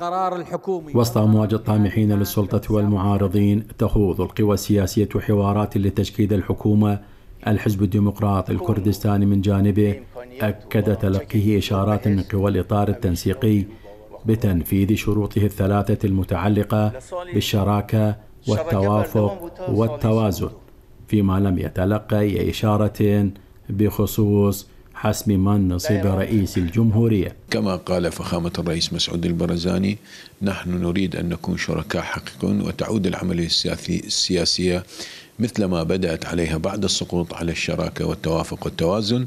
قرار الحكومي وسط أمواج الطامحين للسلطة والمعارضين تخوض القوى السياسية حوارات لتشكيل الحكومة الحزب الديمقراطي الكردستاني من جانبه أكد تلقيه إشارات من قوى الإطار التنسيقي بتنفيذ شروطه الثلاثة المتعلقة بالشراكة والتوافق والتوازن فيما لم يتلقى أي إشارة بخصوص حسم من نصيب رئيس الجمهورية كما قال فخامة الرئيس مسعود البرزاني نحن نريد أن نكون شركاء حقيقون وتعود العملية السياسية مثل ما بدأت عليها بعد السقوط على الشراكة والتوافق والتوازن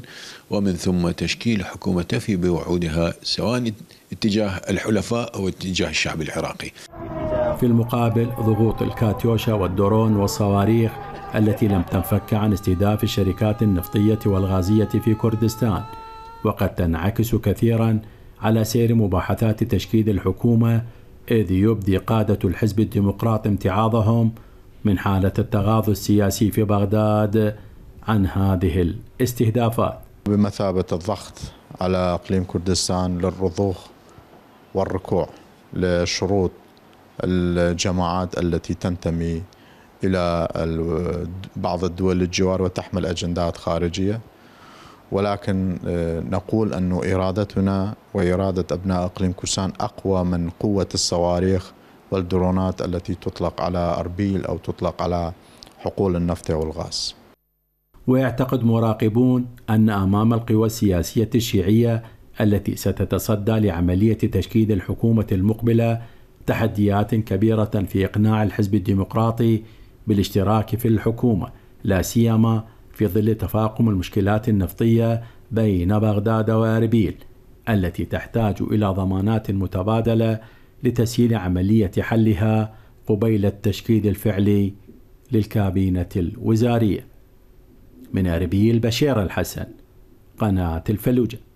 ومن ثم تشكيل حكومة تفي بوعودها سواء اتجاه الحلفاء أو اتجاه الشعب العراقي في المقابل ضغوط الكاتيوشا والدرون والصواريخ التي لم تنفك عن استهداف الشركات النفطية والغازية في كردستان وقد تنعكس كثيرا على سير مباحثات تشكيل الحكومة إذ يبدي قادة الحزب الديمقراطي امتعاضهم من حالة التغاضي السياسي في بغداد عن هذه الاستهدافات بمثابة الضغط على اقليم كردستان للرضوخ والركوع لشروط الجماعات التي تنتمي إلى بعض الدول الجوار وتحمل أجندات خارجية ولكن آه، نقول أن إرادتنا وإرادة أبناء إقليم كوسان أقوى من قوة الصواريخ والدرونات التي تطلق على أربيل أو تطلق على حقول النفط والغاز ويعتقد مراقبون أن أمام القوى السياسية الشيعية التي ستتصدى لعملية تشكيل الحكومة المقبلة تحديات كبيرة في إقناع الحزب الديمقراطي بالاشتراك في الحكومه لا سيما في ظل تفاقم المشكلات النفطيه بين بغداد واربيل التي تحتاج الى ضمانات متبادله لتسهيل عمليه حلها قبيل التشكيل الفعلي للكابينه الوزاريه من اربيل بشير الحسن قناه الفلوجه